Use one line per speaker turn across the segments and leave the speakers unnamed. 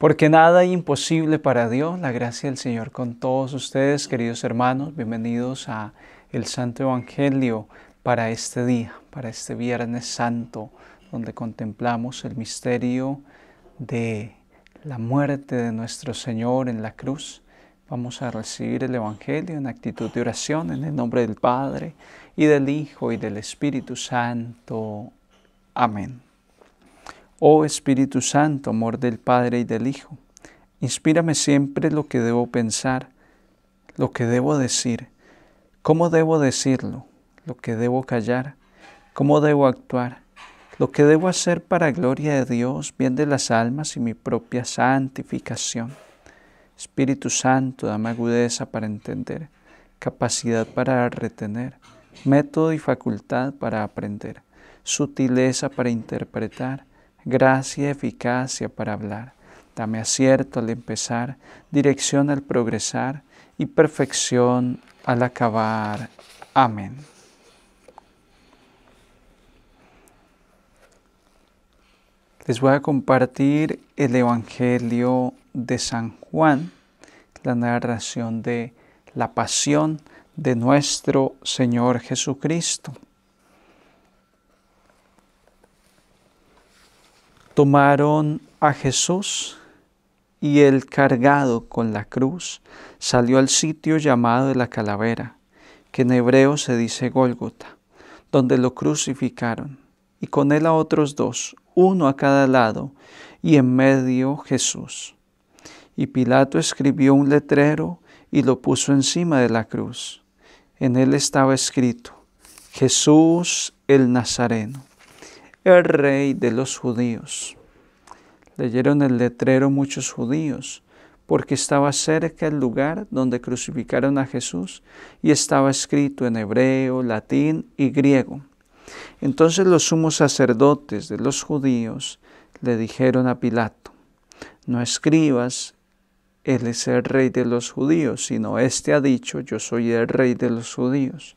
Porque nada es imposible para Dios, la gracia del Señor con todos ustedes, queridos hermanos, bienvenidos a el Santo Evangelio para este día, para este Viernes Santo, donde contemplamos el misterio de la muerte de nuestro Señor en la cruz. Vamos a recibir el Evangelio en actitud de oración en el nombre del Padre y del Hijo y del Espíritu Santo. Amén. Oh Espíritu Santo, amor del Padre y del Hijo, inspírame siempre lo que debo pensar, lo que debo decir, cómo debo decirlo, lo que debo callar, cómo debo actuar, lo que debo hacer para gloria de Dios, bien de las almas y mi propia santificación. Espíritu Santo, dame agudeza para entender, capacidad para retener, método y facultad para aprender, sutileza para interpretar, gracia eficacia para hablar. Dame acierto al empezar, dirección al progresar y perfección al acabar. Amén. Les voy a compartir el Evangelio de San Juan, la narración de la pasión de nuestro Señor Jesucristo. Tomaron a Jesús y él, cargado con la cruz salió al sitio llamado de la calavera, que en hebreo se dice Gólgota, donde lo crucificaron, y con él a otros dos, uno a cada lado, y en medio Jesús. Y Pilato escribió un letrero y lo puso encima de la cruz. En él estaba escrito, Jesús el Nazareno el rey de los judíos. Leyeron el letrero muchos judíos, porque estaba cerca el lugar donde crucificaron a Jesús y estaba escrito en hebreo, latín y griego. Entonces los sumos sacerdotes de los judíos le dijeron a Pilato, no escribas, él es el rey de los judíos, sino éste ha dicho, yo soy el rey de los judíos.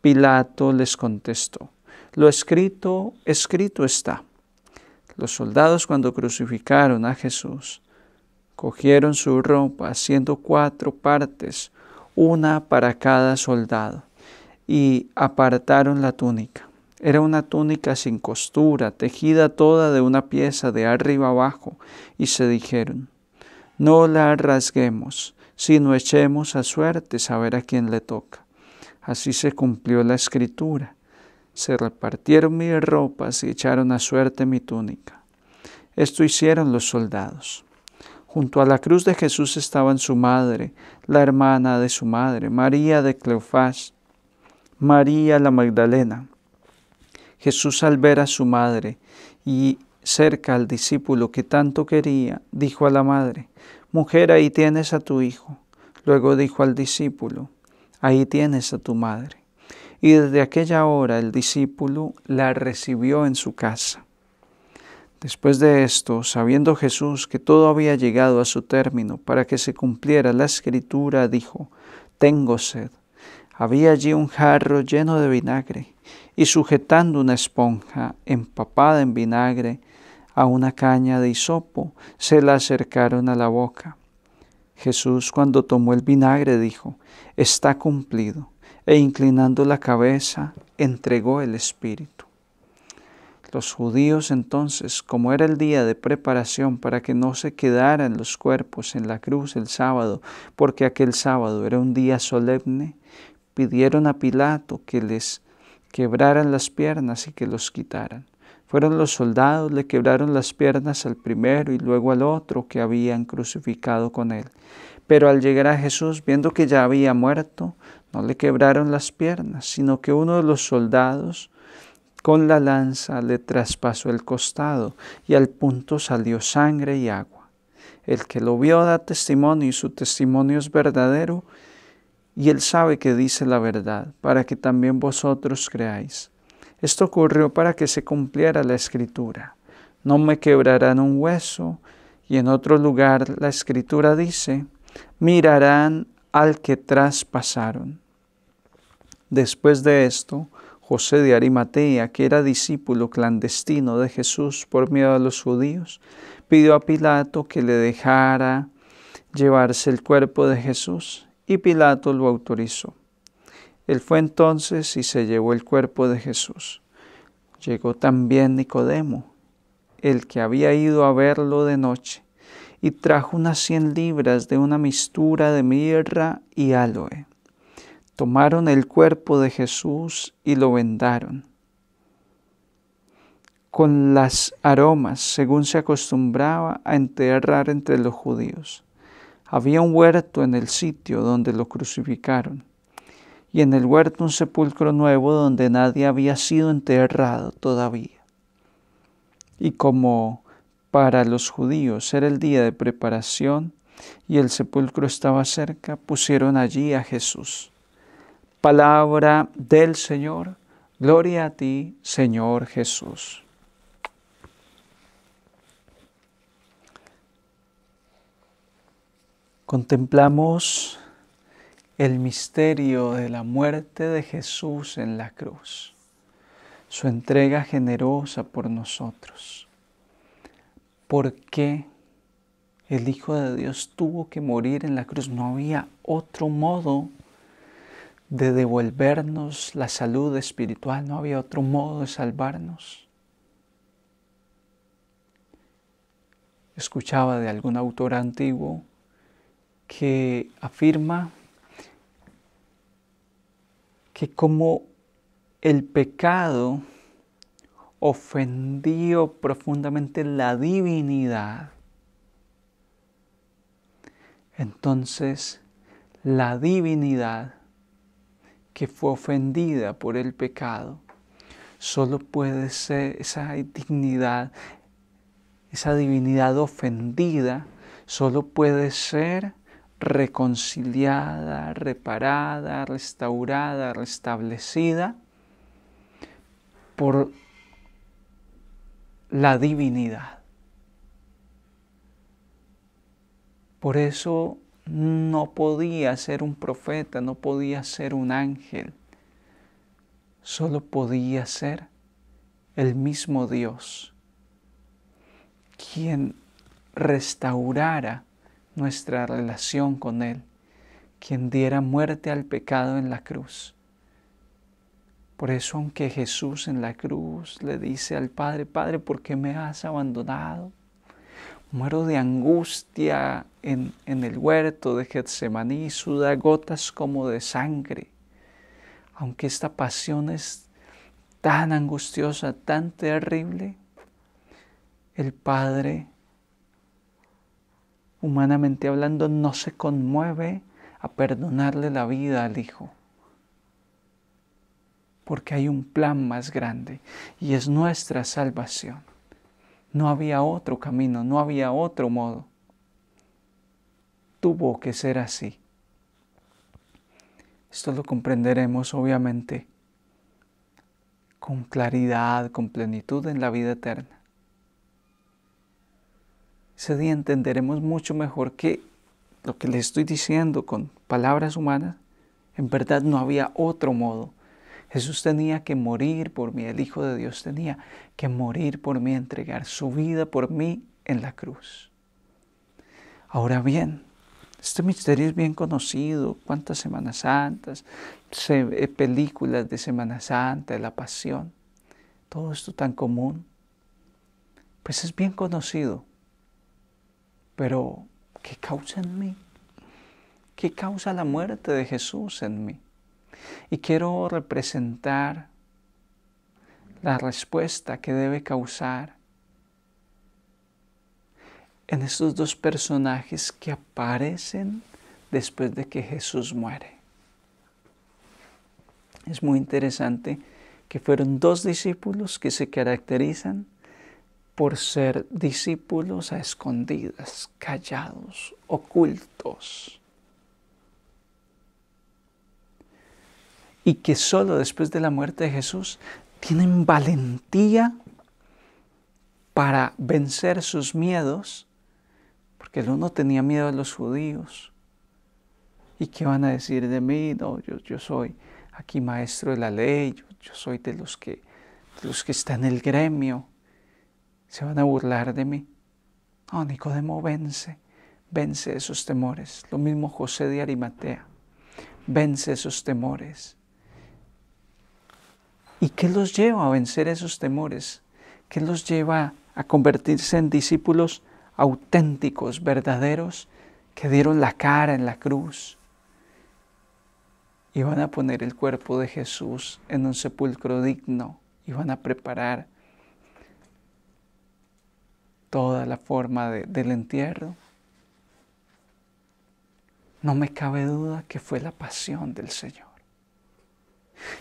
Pilato les contestó, lo escrito, escrito está. Los soldados cuando crucificaron a Jesús, cogieron su ropa haciendo cuatro partes, una para cada soldado, y apartaron la túnica. Era una túnica sin costura, tejida toda de una pieza de arriba abajo, y se dijeron, no la rasguemos, sino echemos a suerte saber a quién le toca. Así se cumplió la escritura se repartieron mis ropas y echaron a suerte mi túnica. Esto hicieron los soldados. Junto a la cruz de Jesús estaban su madre, la hermana de su madre, María de Cleofás, María la Magdalena. Jesús al ver a su madre y cerca al discípulo que tanto quería, dijo a la madre, Mujer, ahí tienes a tu hijo. Luego dijo al discípulo, Ahí tienes a tu madre. Y desde aquella hora el discípulo la recibió en su casa. Después de esto, sabiendo Jesús que todo había llegado a su término para que se cumpliera la escritura, dijo, Tengo sed. Había allí un jarro lleno de vinagre, y sujetando una esponja empapada en vinagre a una caña de hisopo, se la acercaron a la boca. Jesús cuando tomó el vinagre dijo, Está cumplido e inclinando la cabeza entregó el espíritu. Los judíos entonces, como era el día de preparación para que no se quedaran los cuerpos en la cruz el sábado, porque aquel sábado era un día solemne, pidieron a Pilato que les quebraran las piernas y que los quitaran. Fueron los soldados, le quebraron las piernas al primero y luego al otro que habían crucificado con él. Pero al llegar a Jesús, viendo que ya había muerto, no le quebraron las piernas, sino que uno de los soldados con la lanza le traspasó el costado y al punto salió sangre y agua. El que lo vio da testimonio y su testimonio es verdadero y él sabe que dice la verdad, para que también vosotros creáis. Esto ocurrió para que se cumpliera la escritura. No me quebrarán un hueso. Y en otro lugar la escritura dice, mirarán al que traspasaron. Después de esto, José de Arimatea, que era discípulo clandestino de Jesús por miedo a los judíos, pidió a Pilato que le dejara llevarse el cuerpo de Jesús, y Pilato lo autorizó. Él fue entonces y se llevó el cuerpo de Jesús. Llegó también Nicodemo, el que había ido a verlo de noche, y trajo unas cien libras de una mistura de mirra y aloe. Tomaron el cuerpo de Jesús y lo vendaron con las aromas, según se acostumbraba a enterrar entre los judíos. Había un huerto en el sitio donde lo crucificaron, y en el huerto un sepulcro nuevo donde nadie había sido enterrado todavía. Y como para los judíos era el día de preparación y el sepulcro estaba cerca, pusieron allí a Jesús. Palabra del Señor, gloria a ti, Señor Jesús. Contemplamos el misterio de la muerte de Jesús en la cruz, su entrega generosa por nosotros ¿Por qué el Hijo de Dios tuvo que morir en la cruz? No había otro modo de devolvernos la salud espiritual, no había otro modo de salvarnos. Escuchaba de algún autor antiguo que afirma que como el pecado ofendió profundamente la divinidad, entonces la divinidad que fue ofendida por el pecado, solo puede ser esa dignidad, esa divinidad ofendida, solo puede ser reconciliada, reparada, restaurada, restablecida por la divinidad. Por eso no podía ser un profeta, no podía ser un ángel, solo podía ser el mismo Dios, quien restaurara nuestra relación con Él, quien diera muerte al pecado en la cruz por eso, aunque Jesús en la cruz le dice al Padre, Padre, ¿por qué me has abandonado? Muero de angustia en, el huerto de Getsemaní, suda gotas como de sangre. Aunque esta pasión es tan angustiosa, tan terrible, el Padre, humanamente hablando, no se conmueve a perdonarle la vida al Hijo porque hay un plan más grande y es nuestra salvación. No había otro camino, no había otro modo. Tuvo que ser así. Esto lo comprenderemos obviamente con claridad, con plenitud en la vida eterna. Ese día entenderemos mucho mejor que lo que le estoy diciendo con palabras humanas, en verdad no había otro modo Jesús tenía que morir por mí, el Hijo de Dios tenía que morir por mí, entregar su vida por mí en la cruz. Ahora bien, este misterio es bien conocido, cuántas Semanas Santas, eh, películas de Semana Santa, la Pasión, todo esto tan común, pues es bien conocido. Pero, ¿qué causa en mí? ¿Qué causa la muerte de Jesús en mí? Y quiero representar la respuesta que debe causar en estos dos personajes que aparecen después de que Jesús muere. Es muy interesante que fueron dos discípulos que se caracterizan por ser discípulos a escondidas, callados, ocultos. y que solo después de la muerte de Jesús tienen valentía para vencer sus miedos, porque el uno tenía miedo a los judíos. ¿Y qué van a decir de mí? No, yo, soy aquí maestro de la ley, yo, soy de los, que, de los que están en el gremio. Se van a burlar de mí. No, Nicodemo vence, vence esos temores. Lo mismo José de Arimatea, vence esos temores. ¿Y qué los lleva a vencer esos temores? ¿Qué los lleva a convertirse en discípulos auténticos, verdaderos, que dieron la cara en la cruz? Y van a poner el cuerpo de Jesús en un sepulcro digno y van a preparar toda la forma del entierro. No me cabe duda que fue la pasión del Señor.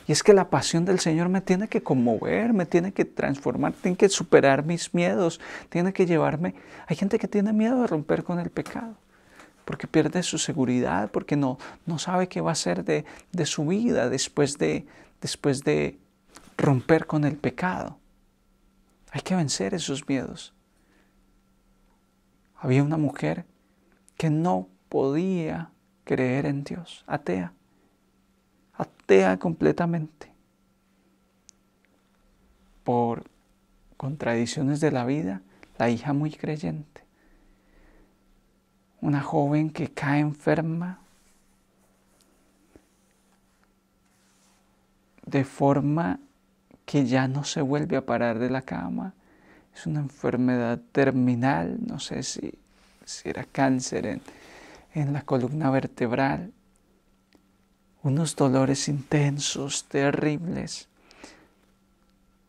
Y es que la pasión del Señor me tiene que conmover, me tiene que transformar, tiene que superar mis miedos, tiene que llevarme. Hay gente que tiene miedo de romper con el pecado, porque pierde su seguridad, porque no, no sabe qué va a ser de, de su vida después de, después de romper con el pecado. Hay que vencer esos miedos. Había una mujer que no podía creer en Dios, atea atea completamente por contradicciones de la vida, la hija muy creyente, una joven que cae enferma de forma que ya no se vuelve a parar de la cama, es una enfermedad terminal, no sé si, si era cáncer en la columna vertebral, unos dolores intensos, terribles,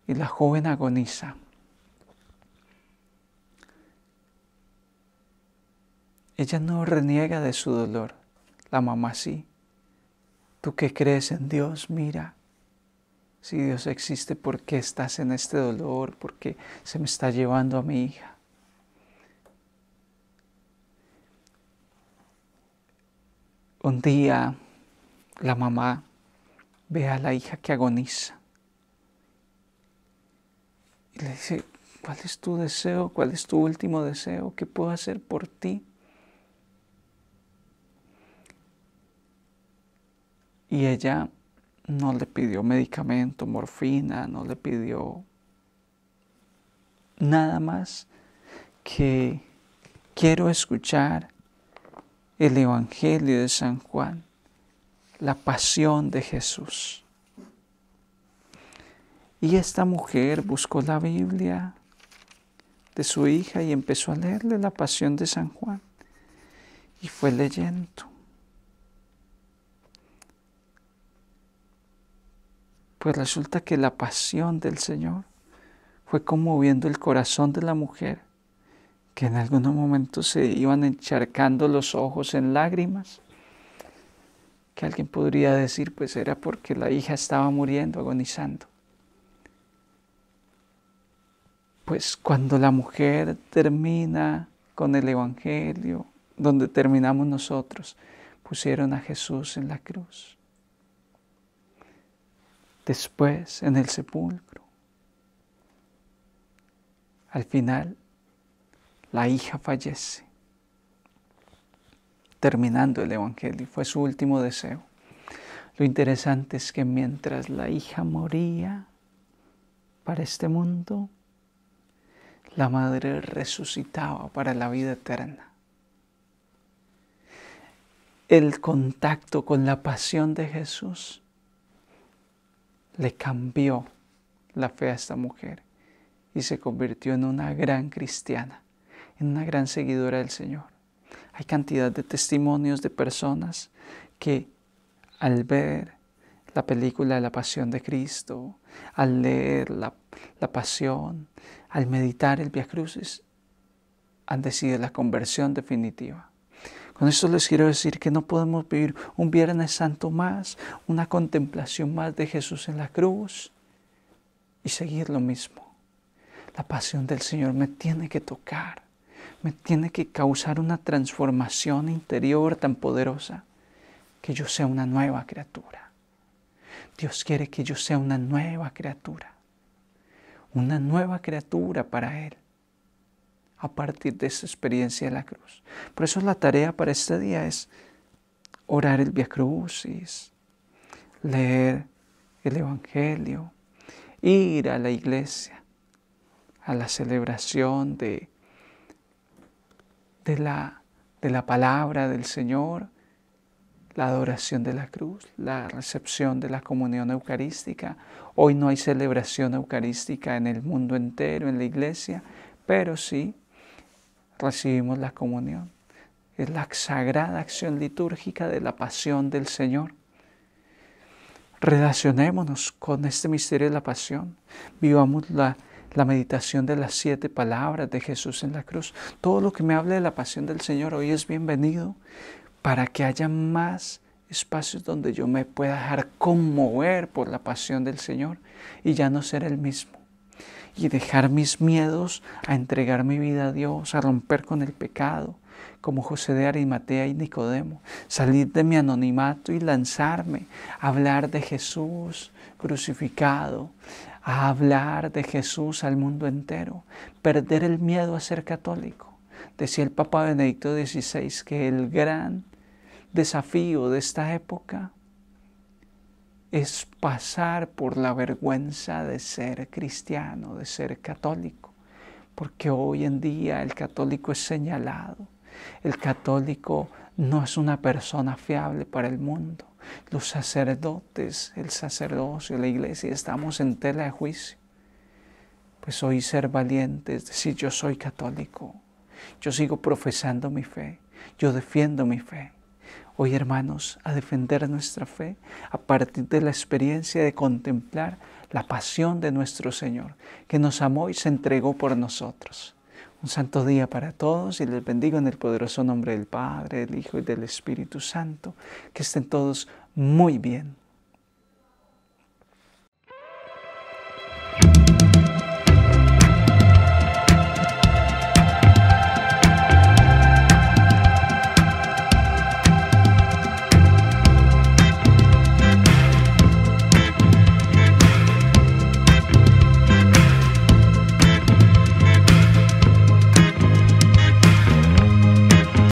y la joven agoniza. Ella no reniega de su dolor, la mamá sí. Tú que crees en Dios, mira, si Dios existe, ¿por qué estás en este dolor? ¿Por qué se me está llevando a mi hija? Un día la mamá ve a la hija que agoniza y le dice, ¿cuál es tu deseo? ¿Cuál es tu último deseo? ¿Qué puedo hacer por ti? Y ella no le pidió medicamento, morfina, no le pidió nada más que quiero escuchar el Evangelio de San Juan la pasión de Jesús. Y esta mujer buscó la Biblia de su hija y empezó a leerle la pasión de San Juan. Y fue leyendo. Pues resulta que la pasión del Señor fue conmoviendo el corazón de la mujer, que en algunos momentos se iban encharcando los ojos en lágrimas que alguien podría decir, pues era porque la hija estaba muriendo, agonizando. Pues cuando la mujer termina con el Evangelio, donde terminamos nosotros, pusieron a Jesús en la cruz. Después en el sepulcro. Al final, la hija fallece terminando el Evangelio. Fue su último deseo. Lo interesante es que mientras la hija moría para este mundo, la madre resucitaba para la vida eterna. El contacto con la pasión de Jesús le cambió la fe a esta mujer y se convirtió en una gran cristiana, en una gran seguidora del Señor. Hay cantidad de testimonios de personas que al ver la película de la pasión de Cristo, al leer la, pasión, al meditar el Via Crucis, han decidido la conversión definitiva. Con esto les quiero decir que no podemos vivir un Viernes Santo más, una contemplación más de Jesús en la cruz y seguir lo mismo. La pasión del Señor me tiene que tocar me tiene que causar una transformación interior tan poderosa que yo sea una nueva criatura. Dios quiere que yo sea una nueva criatura, una nueva criatura para Él a partir de esa experiencia de la cruz. Por eso la tarea para este día es orar el Via Crucis, leer el Evangelio, ir a la iglesia, a la celebración de de la, de la palabra del Señor, la adoración de la cruz, la recepción de la comunión eucarística. Hoy no hay celebración eucarística en el mundo entero, en la iglesia, pero sí recibimos la comunión. Es la sagrada acción litúrgica de la pasión del Señor. Relacionémonos con este misterio de la pasión. Vivamos la la meditación de las siete palabras de Jesús en la cruz. Todo lo que me hable de la pasión del Señor hoy es bienvenido para que haya más espacios donde yo me pueda dejar conmover por la pasión del Señor y ya no ser el mismo. Y dejar mis miedos a entregar mi vida a Dios, a romper con el pecado, como José de Arimatea y Nicodemo, salir de mi anonimato y lanzarme a hablar de Jesús crucificado, a hablar de Jesús al mundo entero, perder el miedo a ser católico. Decía el Papa Benedicto XVI que el gran desafío de esta época es pasar por la vergüenza de ser cristiano, de ser católico, porque hoy en día el católico es señalado el católico no es una persona fiable para el mundo. Los sacerdotes, el sacerdocio, la iglesia, estamos en tela de juicio. Pues hoy ser valientes, decir yo soy católico, yo sigo profesando mi fe, yo defiendo mi fe. Hoy hermanos, a defender nuestra fe a partir de la experiencia de contemplar la pasión de nuestro Señor, que nos amó y se entregó por nosotros. Un santo día para todos y les bendigo en el poderoso nombre del Padre, del Hijo y del Espíritu Santo. Que estén todos muy bien.